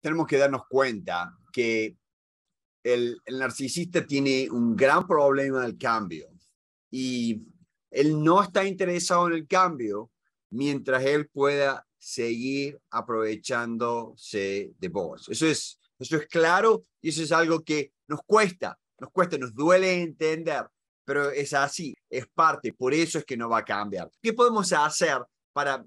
tenemos que darnos cuenta que el, narcisista tiene un gran problema del cambio y él no está interesado en el cambio mientras él pueda seguir aprovechándose de vos. Eso es, eso es claro y eso es algo que nos cuesta, nos cuesta, nos duele entender, pero es así, es parte, por eso es que no va a cambiar. ¿Qué podemos hacer para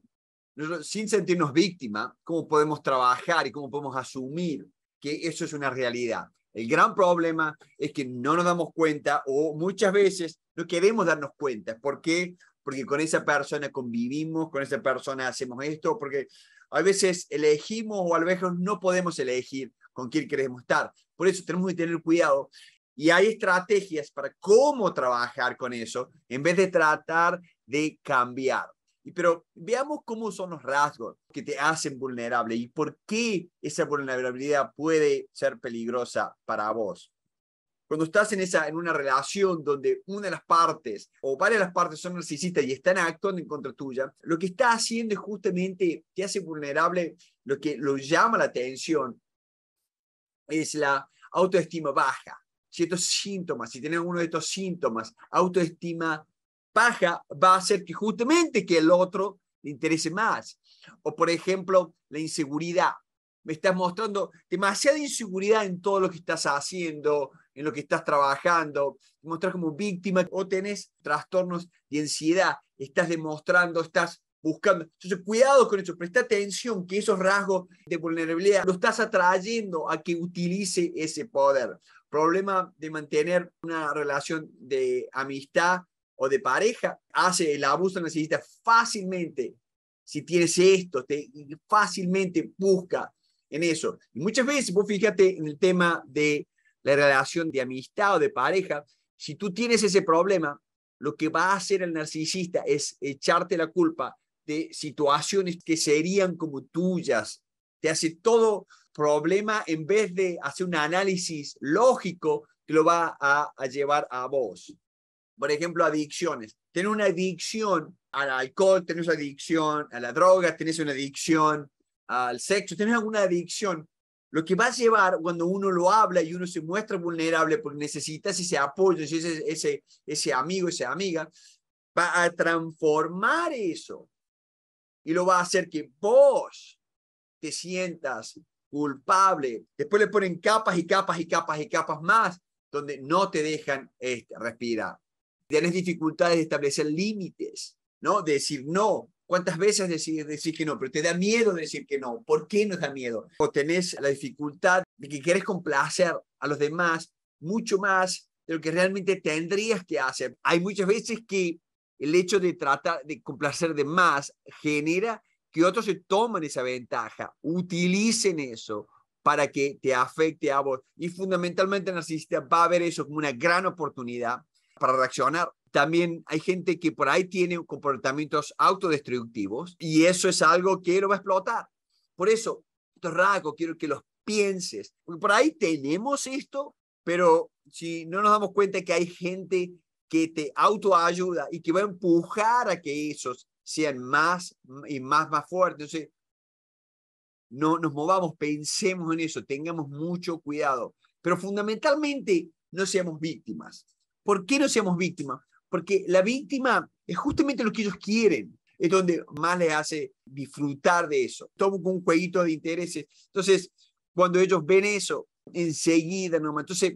sin sentirnos víctima, cómo podemos trabajar y cómo podemos asumir que eso es una realidad. El gran problema es que no nos damos cuenta o muchas veces no queremos darnos cuenta. ¿Por qué? Porque con esa persona convivimos, con esa persona hacemos esto, porque a veces elegimos o a veces no podemos elegir con quién queremos estar. Por eso tenemos que tener cuidado y hay estrategias para cómo trabajar con eso en vez de tratar de cambiar. Pero veamos cómo son los rasgos que te hacen vulnerable y por qué esa vulnerabilidad puede ser peligrosa para vos. Cuando estás en, esa, en una relación donde una de las partes o varias de las partes son narcisistas y están actuando en contra tuya, lo que está haciendo es justamente te hace vulnerable, lo que lo llama la atención es la autoestima baja. Si estos síntomas, si tienes uno de estos síntomas, autoestima paja va a hacer que justamente que el otro le interese más. O por ejemplo, la inseguridad. Me estás mostrando demasiada inseguridad en todo lo que estás haciendo, en lo que estás trabajando. Te como víctima o tenés trastornos de ansiedad. Estás demostrando, estás buscando. Entonces, cuidado con eso, presta atención que esos rasgos de vulnerabilidad lo estás atrayendo a que utilice ese poder. Problema de mantener una relación de amistad o de pareja hace el abuso narcisista fácilmente. Si tienes esto, te fácilmente busca en eso. muchas veces, vos fíjate en el tema de la relación de amistad o de pareja, si tú tienes ese problema, lo que va a hacer el narcisista es echarte la culpa de situaciones que serían como tuyas. Te hace todo problema en vez de hacer un análisis lógico que lo va a llevar a vos por ejemplo, adicciones. Tener una adicción al alcohol, tenés una adicción a la droga, tenés una adicción al sexo, tenés alguna adicción. Lo que va a llevar cuando uno lo habla y uno se muestra vulnerable porque necesitas ese apoyo, ese, ese, ese amigo, esa amiga, va a transformar eso y lo va a hacer que vos te sientas culpable. Después le ponen capas y capas y capas y capas más donde no te dejan este, respirar. Tienes dificultades de establecer límites, ¿no? De decir no. ¿Cuántas veces decís, decir que no? Pero te da miedo decir que no. ¿Por qué nos da miedo? O tenés la dificultad de que quieres complacer a los demás mucho más de lo que realmente tendrías que hacer. Hay muchas veces que el hecho de tratar de complacer de más genera que otros se tomen esa ventaja, utilicen eso para que te afecte a vos. Y fundamentalmente el narcisista va a ver eso como una gran oportunidad para reaccionar. También hay gente que por ahí tiene comportamientos autodestructivos y eso es algo que no va a explotar. Por eso, estos quiero que los pienses. por ahí tenemos esto, pero si no nos damos cuenta que hay gente que te autoayuda y que va a empujar a que esos sean más y más, más fuertes. no nos movamos, pensemos en eso, tengamos mucho cuidado, pero fundamentalmente no seamos víctimas. ¿Por qué no seamos víctimas? Porque la víctima es justamente lo que ellos quieren. Es donde más les hace disfrutar de eso. Todo un jueguito de intereses. Entonces, cuando ellos ven eso, enseguida Entonces,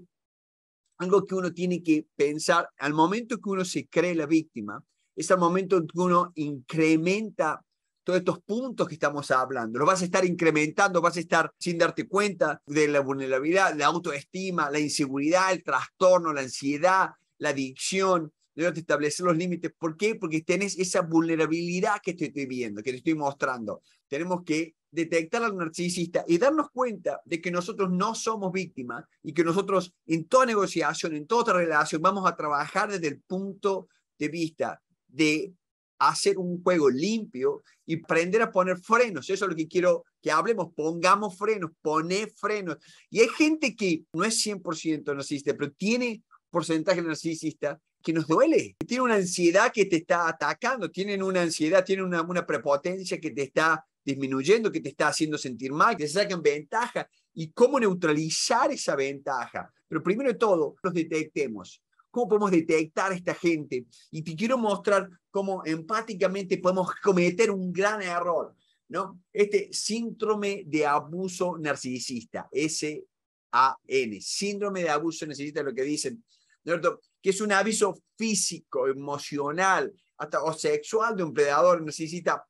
algo que uno tiene que pensar, al momento que uno se cree la víctima, es al momento que uno incrementa todos estos puntos que estamos hablando. Los vas a estar incrementando, vas a estar sin darte cuenta de la vulnerabilidad, la autoestima, la inseguridad, el trastorno, la ansiedad, la adicción. Debes establecer los límites. ¿Por qué? Porque tenés esa vulnerabilidad que te estoy viendo, que te estoy mostrando. Tenemos que detectar al narcisista y darnos cuenta de que nosotros no somos víctimas y que nosotros en toda negociación, en toda relación, vamos a trabajar desde el punto de vista de hacer un juego limpio y aprender a poner frenos. Eso es lo que quiero que hablemos, pongamos frenos, poner frenos. Y hay gente que no es 100% narcisista, pero tiene porcentaje narcisista que nos duele. Tiene una ansiedad que te está atacando, tienen una ansiedad, tienen una, prepotencia que te está disminuyendo, que te está haciendo sentir mal, que te sacan ventaja. ¿Y cómo neutralizar esa ventaja? Pero primero de todo, los detectemos cómo podemos detectar a esta gente. Y te quiero mostrar cómo empáticamente podemos cometer un gran error, ¿no? Este síndrome de abuso narcisista, S-A-N, síndrome de abuso narcisista, lo que dicen, ¿cierto? Que es un aviso físico, emocional, hasta o sexual de un predador narcisista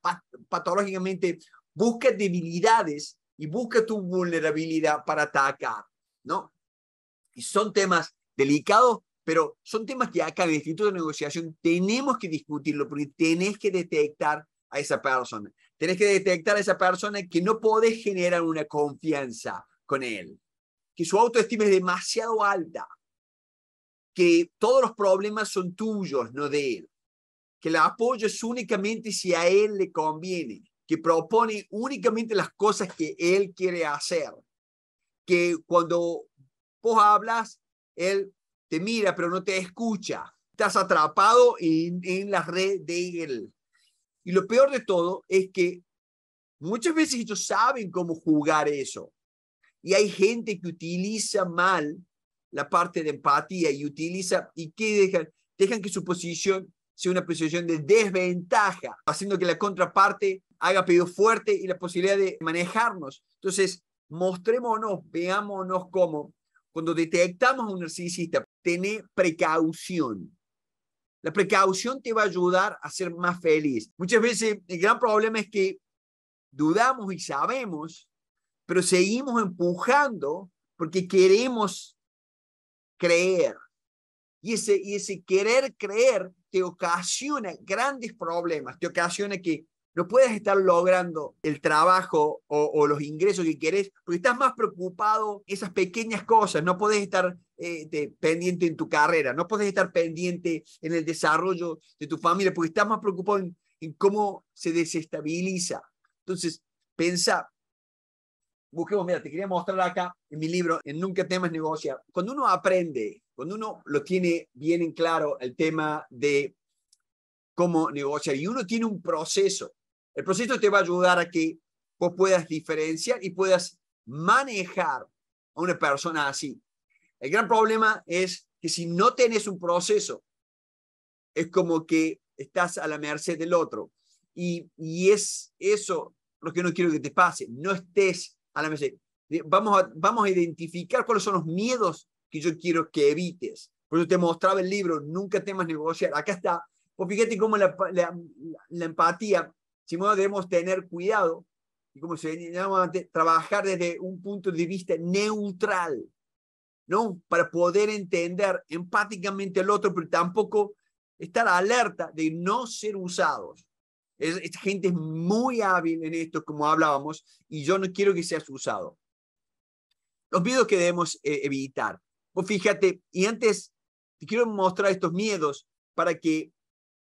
patológicamente busca debilidades y busca tu vulnerabilidad para atacar, ¿no? Y son temas delicados pero son temas que acá en el Instituto de Negociación tenemos que discutirlo porque tenés que detectar a esa persona. Tenés que detectar a esa persona que no podés generar una confianza con él, que su autoestima es demasiado alta, que todos los problemas son tuyos, no de él, que el apoyo es únicamente si a él le conviene, que propone únicamente las cosas que él quiere hacer, que cuando vos hablas, él te mira pero no te escucha. Estás atrapado en, la red de él. Y lo peor de todo es que muchas veces ellos saben cómo jugar eso. Y hay gente que utiliza mal la parte de empatía y utiliza y que dejan, dejan que su posición sea una posición de desventaja, haciendo que la contraparte haga pedido fuerte y la posibilidad de manejarnos. Entonces, mostrémonos, veámonos cómo cuando detectamos un narcisista, tené precaución. La precaución te va a ayudar a ser más feliz. Muchas veces el gran problema es que dudamos y sabemos, pero seguimos empujando porque queremos creer. Y ese, y ese querer creer te ocasiona grandes problemas, te ocasiona que no puedes estar logrando el trabajo o, los ingresos que querés, porque estás más preocupado esas pequeñas cosas, no puedes estar eh, pendiente en tu carrera, no puedes estar pendiente en el desarrollo de tu familia, porque estás más preocupado en, cómo se desestabiliza. Entonces, pensa, busquemos, mira, te quería mostrar acá en mi libro, en Nunca Temas Negocia, cuando uno aprende, cuando uno lo tiene bien en claro el tema de cómo negociar y uno tiene un proceso el proceso te va a ayudar a que vos puedas diferenciar y puedas manejar a una persona así. El gran problema es que si no tenés un proceso, es como que estás a la merced del otro. Y, es eso lo que no quiero que te pase. No estés a la merced. Vamos a, vamos a identificar cuáles son los miedos que yo quiero que evites. Por eso te mostraba el libro, Nunca temas negociar. Acá está. Pues fíjate cómo la empatía sino debemos tener cuidado y como se llamaba antes, trabajar desde un punto de vista neutral, ¿no? Para poder entender empáticamente al otro, pero tampoco estar alerta de no ser usados. esta gente es muy hábil en esto, como hablábamos, y yo no quiero que seas usado. Los miedos que debemos eh, evitar. Pues fíjate, y antes te quiero mostrar estos miedos para que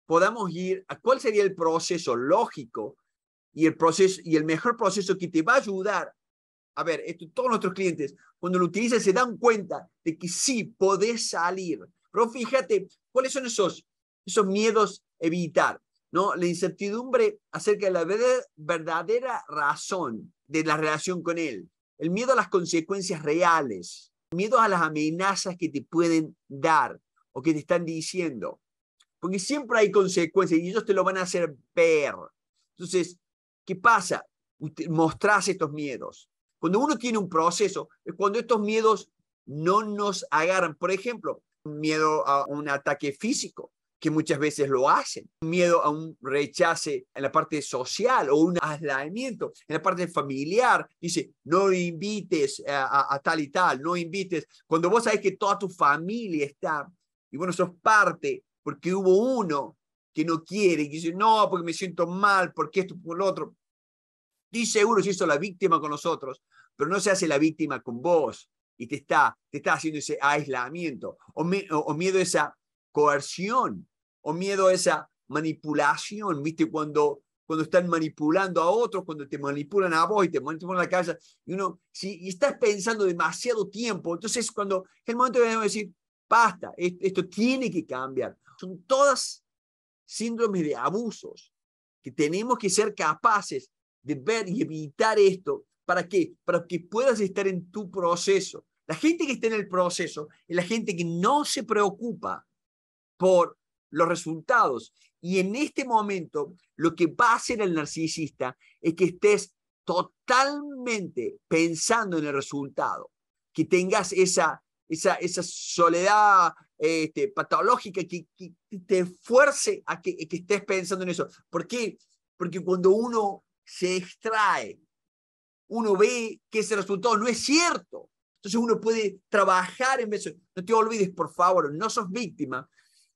podamos ir a cuál sería el proceso lógico y el, proceso, y el mejor proceso que te va a ayudar. A ver, esto, todos nuestros clientes, cuando lo utilizan, se dan cuenta de que sí podés salir. Pero fíjate, ¿cuáles son esos, esos miedos evitar? ¿no? La incertidumbre acerca de la verdadera razón de la relación con él. El miedo a las consecuencias reales. Miedo a las amenazas que te pueden dar o que te están diciendo porque siempre hay consecuencias y ellos te lo van a hacer ver. Entonces, ¿qué pasa? mostrás estos miedos. Cuando uno tiene un proceso, es cuando estos miedos no nos agarran. Por ejemplo, miedo a un ataque físico, que muchas veces lo hacen, miedo a un rechace en la parte social o un aislamiento en la parte familiar. Dice, no invites a, tal y tal, no invites. Cuando vos sabes que toda tu familia está y bueno, sos parte porque hubo uno que no quiere, que dice, no, porque me siento mal, porque esto, por lo otro. dice seguro si hizo la víctima con nosotros, pero no se hace la víctima con vos y te está, te está haciendo ese aislamiento o, o, miedo a esa coerción o miedo a esa manipulación, ¿viste? Cuando, cuando están manipulando a otros, cuando te manipulan a vos y te manipulan a la casa, y uno, si y estás pensando demasiado tiempo, entonces cuando es el momento de decir, basta, esto tiene que cambiar, son todas síndromes de abusos que tenemos que ser capaces de ver y evitar esto. ¿Para qué? Para que puedas estar en tu proceso. La gente que está en el proceso es la gente que no se preocupa por los resultados. Y en este momento, lo que va a hacer el narcisista es que estés totalmente pensando en el resultado, que tengas esa esa, esa soledad este, patológica que, te fuerce a que, que estés pensando en eso. ¿Por qué? Porque cuando uno se extrae, uno ve que ese resultado no es cierto. Entonces uno puede trabajar en eso. No te olvides, por favor, no sos víctima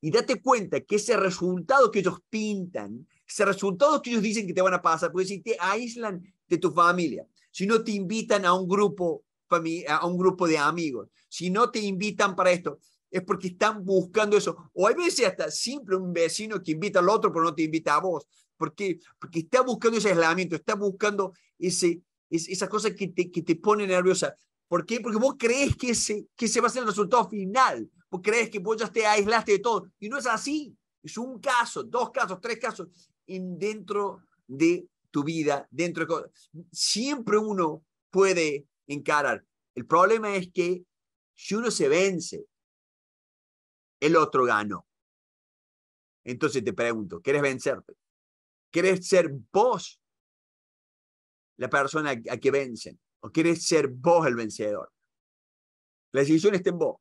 y date cuenta que ese resultado que ellos pintan, ese resultado que ellos dicen que te van a pasar, porque si te aíslan de tu familia, si no te invitan a un grupo a un grupo de amigos, si no te invitan para esto, es porque están buscando eso. O hay veces hasta simple un vecino que invita al otro, pero no te invita a vos. ¿Por Porque está buscando ese aislamiento, está buscando ese, esas cosa que te, que te pone nerviosa. ¿Por qué? Porque vos crees que ese, que ese va a ser el resultado final. Vos crees que vos ya te aislaste de todo. Y no es así. Es un caso, dos casos, tres casos dentro de tu vida, dentro de cosas, Siempre uno puede encarar. El problema es que si uno se vence, el otro ganó. Entonces te pregunto, ¿quieres vencerte? ¿Quieres ser vos la persona a que vencen? ¿O quieres ser vos el vencedor? La decisión está en vos.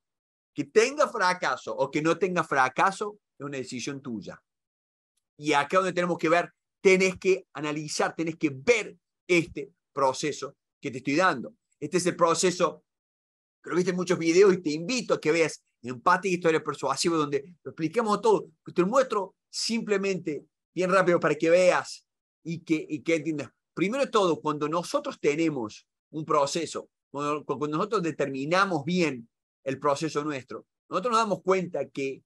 Que tenga fracaso o que no tenga fracaso es una decisión tuya. Y acá donde tenemos que ver, tenés que analizar, tenés que ver este proceso que te estoy dando. Este es el proceso que lo viste en muchos videos y te invito a que veas empate y historia persuasiva, donde lo expliquemos todo. Te lo muestro simplemente bien rápido para que veas y que, y que entiendas. Primero de todo, cuando nosotros tenemos un proceso, cuando, nosotros determinamos bien el proceso nuestro, nosotros nos damos cuenta que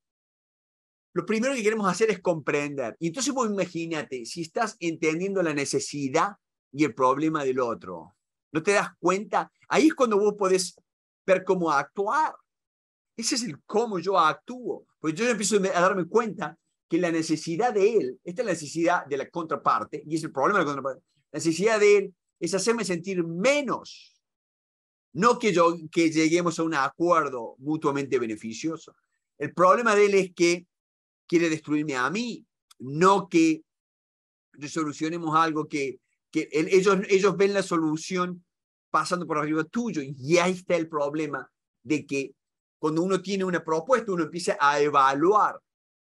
lo primero que queremos hacer es comprender. Y entonces pues, imagínate, si estás entendiendo la necesidad y el problema del otro, ¿No te das cuenta? Ahí es cuando vos podés ver cómo actuar. Ese es el cómo yo actúo. pues yo empiezo a darme cuenta que la necesidad de él, esta es la necesidad de la contraparte, y es el problema de la contraparte, la necesidad de él es hacerme sentir menos. No que, yo, que lleguemos a un acuerdo mutuamente beneficioso. El problema de él es que quiere destruirme a mí, no que resolucionemos algo que que ellos, ellos ven la solución pasando por arriba tuyo y ahí está el problema de que cuando uno tiene una propuesta, uno empieza a evaluar.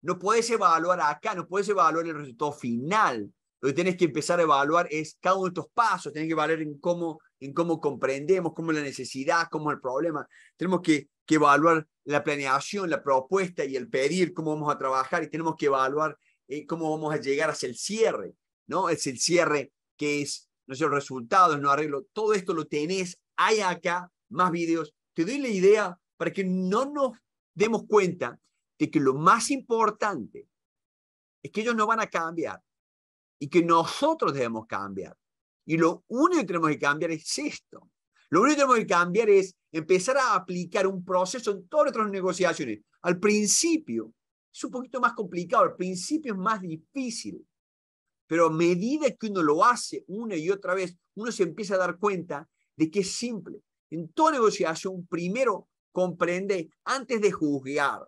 No puedes evaluar acá, no puedes evaluar el resultado final. Lo que tienes que empezar a evaluar es cada uno de estos pasos. Tienes que evaluar en cómo, en cómo comprendemos, cómo es la necesidad, cómo es el problema. Tenemos que, que evaluar la planeación, la propuesta y el pedir, cómo vamos a trabajar y tenemos que evaluar eh, cómo vamos a llegar hacia el cierre. ¿no? Es el cierre que es, no sé, resultados, no arreglo, todo esto lo tenés, hay acá más videos. Te doy la idea para que no nos demos cuenta de que lo más importante es que ellos no van a cambiar y que nosotros debemos cambiar. Y lo único que tenemos que cambiar es esto. Lo único que tenemos que cambiar es empezar a aplicar un proceso en todas nuestras negociaciones. Al principio es un poquito más complicado, al principio es más difícil, pero a medida que uno lo hace una y otra vez, uno se empieza a dar cuenta de que es simple. En toda negociación, primero comprende antes de juzgar,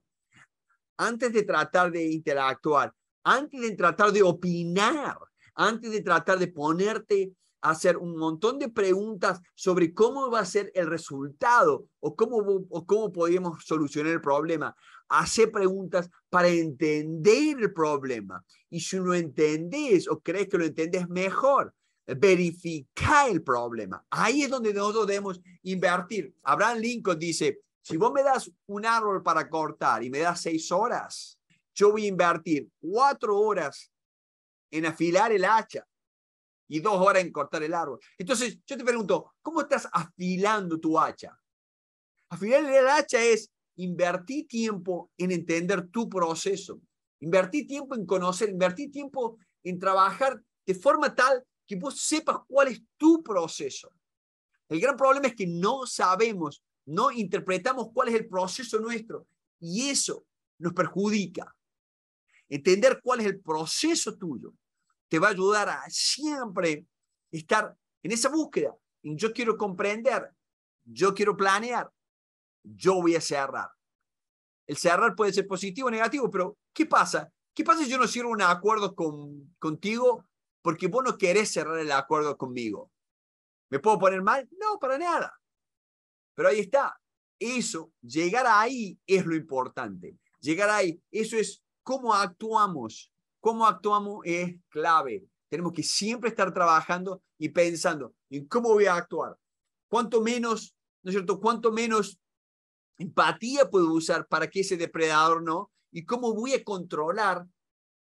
antes de tratar de interactuar, antes de tratar de opinar, antes de tratar de ponerte a hacer un montón de preguntas sobre cómo va a ser el resultado o cómo, o cómo podemos solucionar el problema. Hace preguntas para entender el problema. Y si no entendés o crees que lo entendés mejor, verifica el problema. Ahí es donde nosotros debemos invertir. Abraham Lincoln dice, si vos me das un árbol para cortar y me das seis horas, yo voy a invertir cuatro horas en afilar el hacha y dos horas en cortar el árbol. Entonces, yo te pregunto, ¿cómo estás afilando tu hacha? Afilar el hacha es invertí tiempo en entender tu proceso, invertí tiempo en conocer, invertí tiempo en trabajar de forma tal que vos sepas cuál es tu proceso. El gran problema es que no sabemos, no interpretamos cuál es el proceso nuestro y eso nos perjudica. Entender cuál es el proceso tuyo te va a ayudar a siempre estar en esa búsqueda. yo quiero comprender, yo quiero planear, yo voy a cerrar. El cerrar puede ser positivo o negativo, pero ¿qué pasa? ¿Qué pasa si yo no cierro un acuerdo con, contigo porque vos no querés cerrar el acuerdo conmigo? ¿Me puedo poner mal? No, para nada. Pero ahí está. Eso, llegar ahí es lo importante. Llegar ahí, eso es cómo actuamos. Cómo actuamos es clave. Tenemos que siempre estar trabajando y pensando en cómo voy a actuar. Cuanto menos, ¿no es cierto? Cuanto menos empatía puedo usar para que ese depredador no? ¿Y cómo voy a controlar?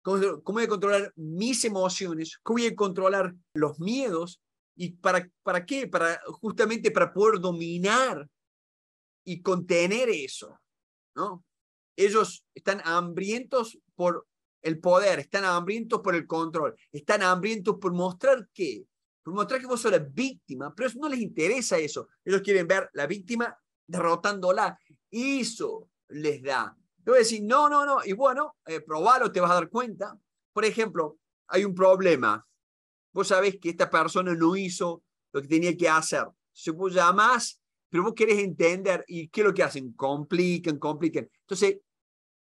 Cómo, voy a controlar mis emociones? ¿Cómo voy a controlar los miedos? ¿Y para, para qué? Para, justamente para poder dominar y contener eso. ¿no? Ellos están hambrientos por el poder, están hambrientos por el control, están hambrientos por mostrar que, por mostrar que vos sos la víctima, pero eso no les interesa eso. Ellos quieren ver la víctima derrotándola, y eso les da. Yo voy a decir, no, no, no, y bueno, eh, probalo, te vas a dar cuenta. Por ejemplo, hay un problema. Vos sabés que esta persona no hizo lo que tenía que hacer. Se vos más pero vos querés entender, ¿y qué es lo que hacen? Complican, complican. Entonces,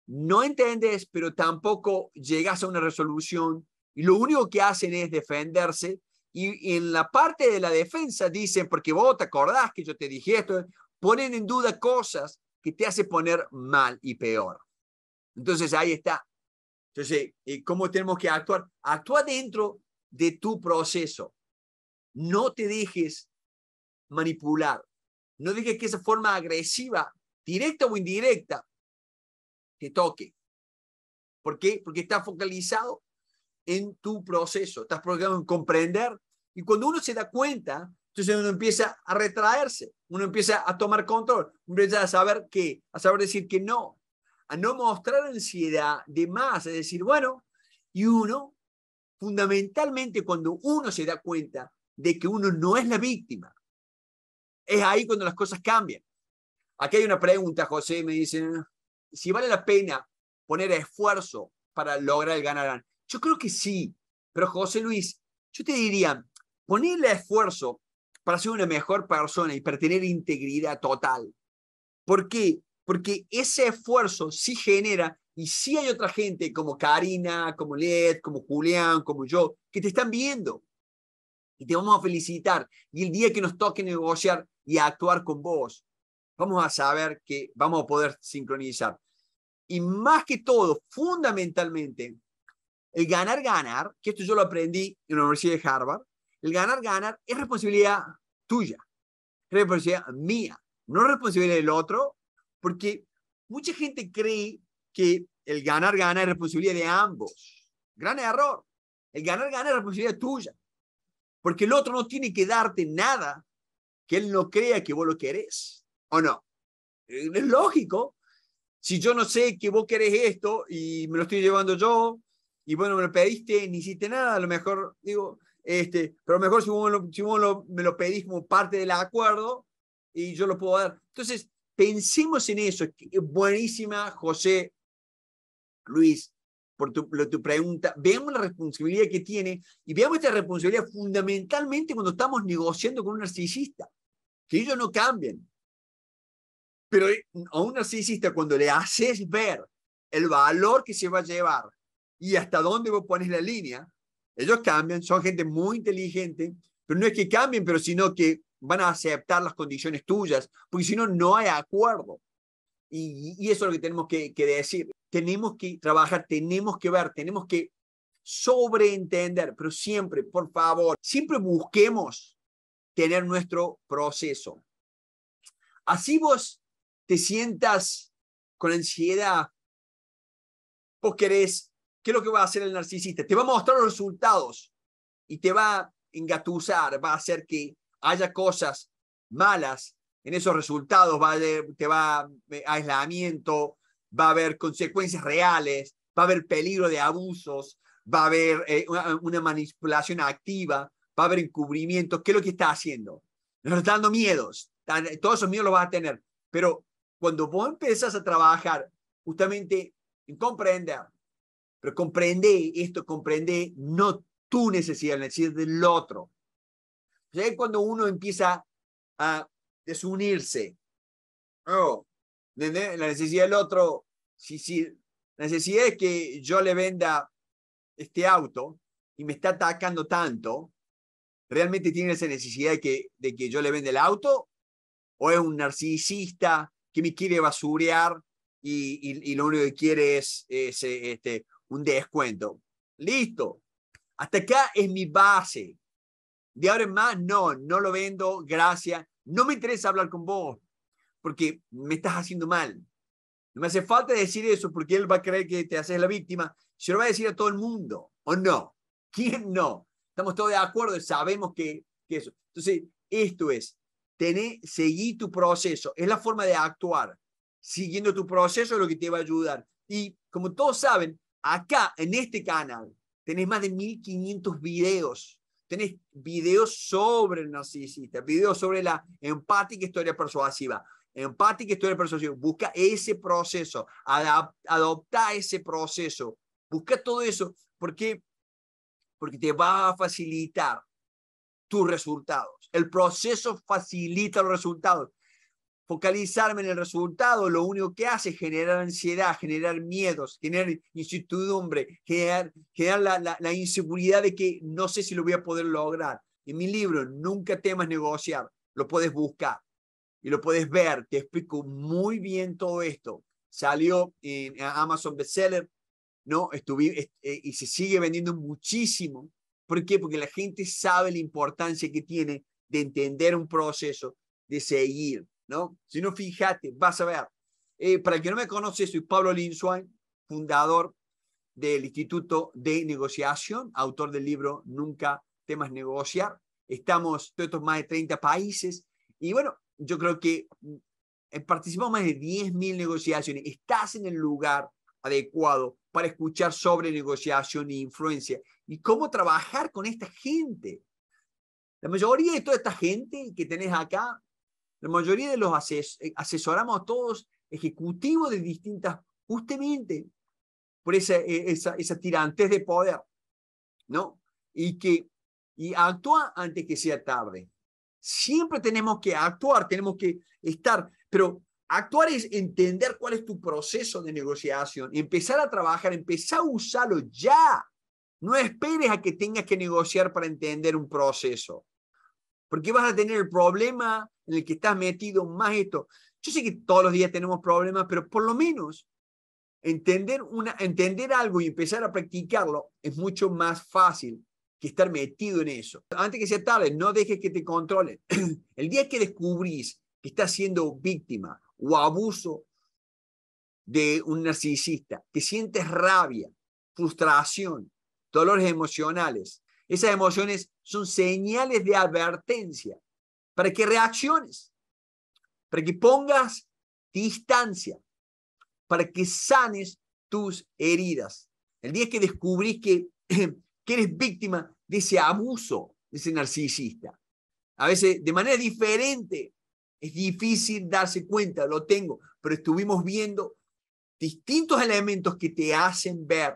no entendés, pero tampoco llegas a una resolución. Y lo único que hacen es defenderse. Y, y en la parte de la defensa dicen, porque vos te acordás que yo te dije esto, ponen en duda cosas que te hace poner mal y peor. Entonces ahí está. Entonces, eh, ¿cómo tenemos que actuar? Actúa dentro de tu proceso. No te dejes manipular. No dejes que esa forma agresiva, directa o indirecta, te toque. ¿Por qué? Porque está focalizado en tu proceso. Estás programado en comprender. Y cuando uno se da cuenta entonces uno empieza a retraerse, uno empieza a tomar control, uno empieza a saber que, a saber decir que no, a no mostrar ansiedad de más, a decir, bueno, y uno, fundamentalmente cuando uno se da cuenta de que uno no es la víctima, es ahí cuando las cosas cambian. Aquí hay una pregunta, José, me dicen, si vale la pena poner esfuerzo para lograr el ganarán. Yo creo que sí, pero José Luis, yo te diría, ponerle esfuerzo para ser una mejor persona y para tener integridad total. ¿Por qué? Porque ese esfuerzo sí genera y sí hay otra gente como Karina, como Led, como Julián, como yo, que te están viendo y te vamos a felicitar. Y el día que nos toque negociar y actuar con vos, vamos a saber que vamos a poder sincronizar. Y más que todo, fundamentalmente, el ganar, ganar, que esto yo lo aprendí en la Universidad de Harvard, el ganar, ganar es responsabilidad tuya, responsabilidad mía, no es responsabilidad del otro, porque mucha gente cree que el ganar, ganar es responsabilidad de ambos. Gran error. El ganar, ganar es responsabilidad tuya, porque el otro no tiene que darte nada que él no crea que vos lo querés, ¿o no? Eh, es lógico. Si yo no sé que vos querés esto y me lo estoy llevando yo, y bueno, me lo pediste, ni hiciste nada, a lo mejor digo, este, pero mejor si vos, lo, me lo pedís como parte del acuerdo y yo lo puedo dar. Entonces, pensemos en eso. Buenísima, José, Luis, por tu, tu, pregunta. Veamos la responsabilidad que tiene y veamos esta responsabilidad fundamentalmente cuando estamos negociando con un narcisista. Que ellos no cambien. Pero eh, a un narcisista, cuando le haces ver el valor que se va a llevar y hasta dónde vos pones la línea, ellos cambian, son gente muy inteligente, pero no es que cambien, pero sino que van a aceptar las condiciones tuyas, porque si no, no hay acuerdo. Y, eso es lo que tenemos que, que, decir. Tenemos que trabajar, tenemos que ver, tenemos que sobreentender, pero siempre, por favor, siempre busquemos tener nuestro proceso. Así vos te sientas con ansiedad, vos querés ¿Qué es lo que va a hacer el narcisista? Te va a mostrar los resultados y te va a engatusar, va a hacer que haya cosas malas en esos resultados, va a haber, te va a eh, aislamiento, va a haber consecuencias reales, va a haber peligro de abusos, va a haber eh, una, manipulación activa, va a haber encubrimiento. ¿Qué es lo que está haciendo? Nos está dando miedos. Todos esos miedos los vas a tener. Pero cuando vos empezás a trabajar justamente en comprender pero comprende esto, comprende no tu necesidad, la necesidad del otro. O cuando uno empieza a desunirse, oh, la necesidad del otro, si, la necesidad es que yo le venda este auto y me está atacando tanto, ¿realmente tiene esa necesidad de que, de que yo le venda el auto? ¿O es un narcisista que me quiere basurear y, lo único que quiere es, ese. Este, un descuento. Listo. Hasta acá es mi base. De ahora en más, no, no lo vendo, gracias. No me interesa hablar con vos porque me estás haciendo mal. No me hace falta decir eso porque él va a creer que te haces la víctima. Se lo va a decir a todo el mundo, ¿o no? ¿Quién no? Estamos todos de acuerdo, sabemos que, eso. Entonces, esto es, tener, seguir tu proceso. Es la forma de actuar. Siguiendo tu proceso es lo que te va a ayudar. Y como todos saben, Acá, en este canal, tenés más de 1500 videos. Tenés videos sobre el narcisista, videos sobre la empática historia persuasiva, empática historia persuasiva. Busca ese proceso, adopta ese proceso, busca todo eso. porque Porque te va a facilitar tus resultados. El proceso facilita los resultados focalizarme en el resultado, lo único que hace es generar ansiedad, generar miedos, generar incertidumbre, generar, la, inseguridad de que no sé si lo voy a poder lograr. En mi libro, Nunca temas negociar, lo puedes buscar y lo puedes ver. Te explico muy bien todo esto. Salió en Amazon Bestseller, ¿no? Estuve, eh, eh, y se sigue vendiendo muchísimo. ¿Por qué? Porque la gente sabe la importancia que tiene de entender un proceso, de seguir, ¿no? Si no, fíjate, vas a ver. Eh, para el que no me conoce, soy Pablo Linsuain, fundador del Instituto de Negociación, autor del libro Nunca temas negociar. Estamos todos más de 30 países y bueno, yo creo que mm, eh, participamos más de 10.000 negociaciones. Estás en el lugar adecuado para escuchar sobre negociación e influencia y cómo trabajar con esta gente. La mayoría de toda esta gente que tenés acá la mayoría de los eh, asesoramos a todos ejecutivos de distintas, justamente por esa, e, esa, esa tirantez de poder, ¿no? Y que y actúa antes que sea tarde. Siempre tenemos que actuar, tenemos que estar, pero actuar es entender cuál es tu proceso de negociación, empezar a trabajar, empezar a usarlo ya. No esperes a que tengas que negociar para entender un proceso, porque vas a tener el problema en el que estás metido, más esto. Yo sé que todos los días tenemos problemas, pero por lo menos entender, una, entender algo y empezar a practicarlo es mucho más fácil que estar metido en eso. Antes que sea tarde, no dejes que te controlen. El día que descubrís que estás siendo víctima o abuso de un narcisista, que sientes rabia, frustración, dolores emocionales, esas emociones son señales de advertencia para que reacciones, para que pongas distancia, para que sanes tus heridas. El día que descubrís que, que eres víctima de ese abuso, de ese narcisista, a veces de manera diferente, es difícil darse cuenta, lo tengo, pero estuvimos viendo distintos elementos que te hacen ver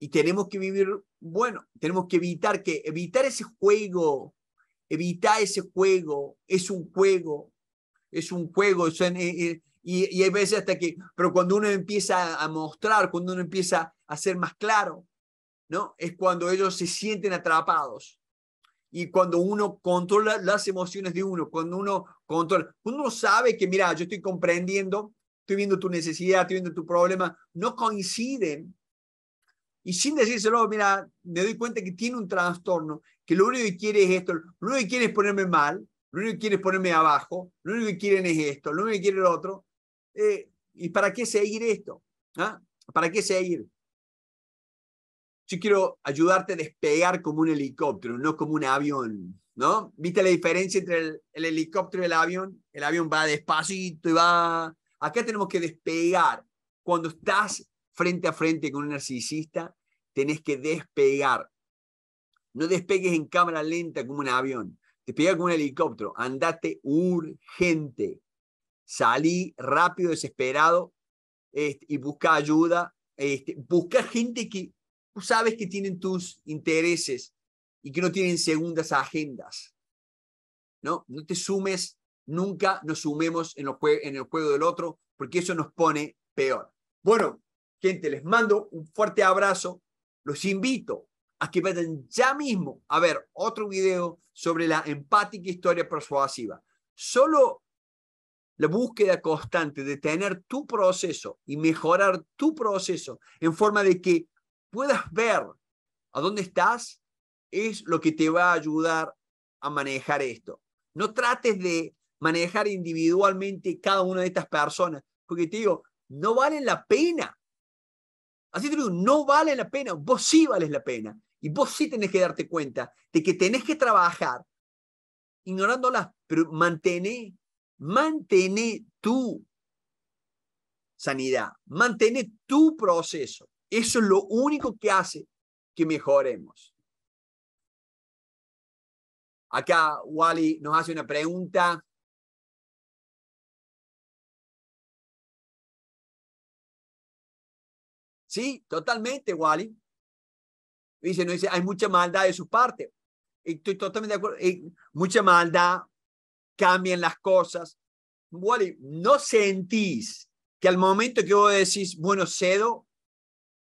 y tenemos que vivir, bueno, tenemos que evitar que evitar ese juego evita ese juego, es un juego, es un juego, y, y, hay veces hasta que, pero cuando uno empieza a mostrar, cuando uno empieza a ser más claro, ¿no? Es cuando ellos se sienten atrapados. Y cuando uno controla las emociones de uno, cuando uno controla, uno sabe que, mira, yo estoy comprendiendo, estoy viendo tu necesidad, estoy viendo tu problema, no coinciden y sin decírselo, mira, me doy cuenta que tiene un trastorno, que lo único que quiere es esto, lo único que quiere es ponerme mal, lo único que quiere es ponerme abajo, lo único que quieren es esto, lo único que quiere es lo otro. Eh, ¿Y para qué seguir esto? ¿Ah? ¿Para qué seguir? Yo quiero ayudarte a despegar como un helicóptero, no como un avión, ¿no? ¿Viste la diferencia entre el helicóptero y el avión? El avión va despacito y va... Acá tenemos que despegar. Cuando estás frente a frente con un narcisista, tenés que despegar. No despegues en cámara lenta como un avión, despega como un helicóptero, andate urgente, salí rápido, desesperado este, y busca ayuda, este, busca gente que tú sabes que tienen tus intereses y que no tienen segundas agendas. No, no te sumes, nunca nos sumemos en el juego del otro, porque eso nos pone peor. Bueno, gente, les mando un fuerte abrazo. Los invito a que vayan ya mismo a ver otro video sobre la empática historia persuasiva. Solo la búsqueda constante de tener tu proceso y mejorar tu proceso en forma de que puedas ver a dónde estás es lo que te va a ayudar a manejar esto. No trates de manejar individualmente cada una de estas personas, porque te digo, no valen la pena Así te digo, no vale la pena, vos sí vales la pena. Y vos sí tenés que darte cuenta de que tenés que trabajar ignorándolas, pero mantener mantén tu sanidad, mantén tu proceso. Eso es lo único que hace que mejoremos. Acá Wally nos hace una pregunta. Sí, totalmente, Wally. Dice, no dice, hay mucha maldad de su parte. Estoy totalmente de acuerdo. Y eh, mucha maldad, cambian las cosas. Wally, ¿no sentís que al momento que vos decís, bueno, cedo,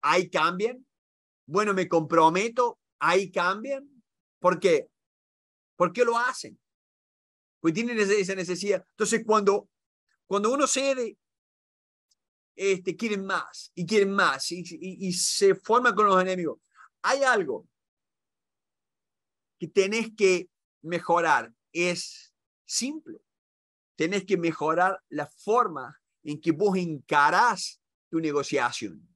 ahí cambian? Bueno, me comprometo, ahí cambian. ¿Por qué? ¿Por qué lo hacen? Pues tienen esa necesidad. Entonces, cuando, cuando uno cede este, quieren más y quieren más y, se forman con los enemigos. Hay algo que tenés que mejorar, es simple. Tenés que mejorar la forma en que vos encarás tu negociación,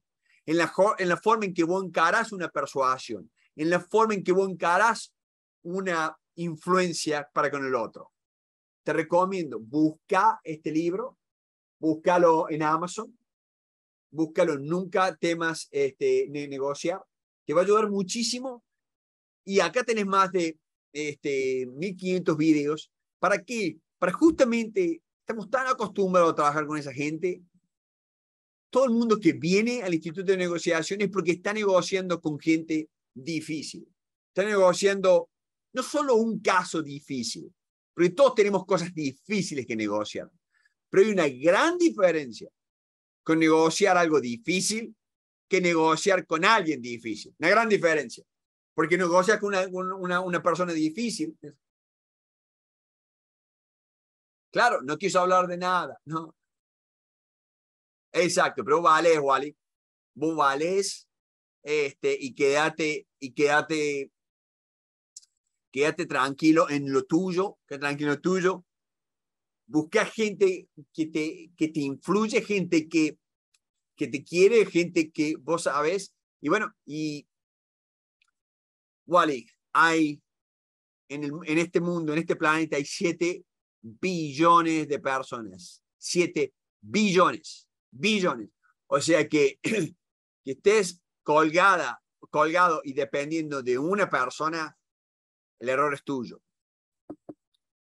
en la, en la forma en que vos encarás una persuasión, en la forma en que vos encarás una influencia para con el otro. Te recomiendo, busca este libro, búscalo en Amazon, búscalo, nunca temas este, de negociar. Te va a ayudar muchísimo. Y acá tenés más de este, 1500 videos. ¿Para qué? Para justamente, estamos tan acostumbrados a trabajar con esa gente. Todo el mundo que viene al Instituto de negociaciones es porque está negociando con gente difícil. Está negociando no solo un caso difícil, porque todos tenemos cosas difíciles que negociar, pero hay una gran diferencia con negociar algo difícil que negociar con alguien difícil. Una gran diferencia. Porque negociar con una, una, persona difícil. Claro, no quiso hablar de nada, ¿no? Exacto, pero vales, Wally. Vos vales este, y quédate, y quédate, quédate tranquilo en lo tuyo, qué tranquilo tuyo busca gente que te, que te influye, gente que, que te quiere, gente que vos sabes. Y bueno, y Wally, hay en, en este mundo, en este planeta, hay siete billones de personas. Siete billones, billones. O sea que, que estés colgada, colgado y dependiendo de una persona, el error es tuyo.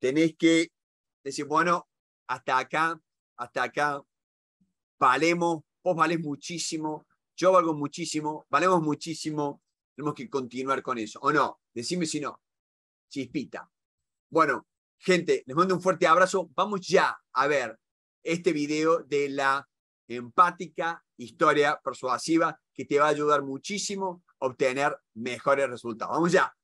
Tenés que decir, bueno, hasta acá, hasta acá, valemos, vos vales muchísimo, yo valgo muchísimo, valemos muchísimo, tenemos que continuar con eso. ¿O no? Decime si no. Chispita. Bueno, gente, les mando un fuerte abrazo. Vamos ya a ver este video de la empática historia persuasiva que te va a ayudar muchísimo a obtener mejores resultados. Vamos ya.